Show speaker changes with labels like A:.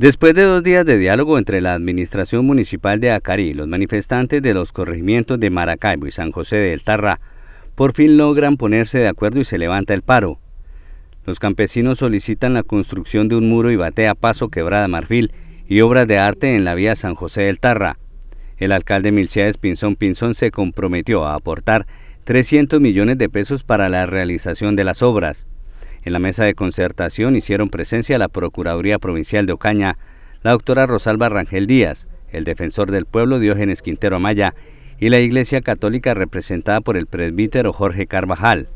A: Después de dos días de diálogo entre la Administración Municipal de Acari y los manifestantes de los corregimientos de Maracaibo y San José del Tarra, por fin logran ponerse de acuerdo y se levanta el paro. Los campesinos solicitan la construcción de un muro y batea paso quebrada marfil y obras de arte en la vía San José del Tarra. El alcalde Milciades Pinzón Pinzón se comprometió a aportar 300 millones de pesos para la realización de las obras. En la mesa de concertación hicieron presencia la Procuraduría Provincial de Ocaña, la doctora Rosalba Rangel Díaz, el defensor del pueblo Diógenes Quintero Amaya y la Iglesia Católica representada por el presbítero Jorge Carvajal.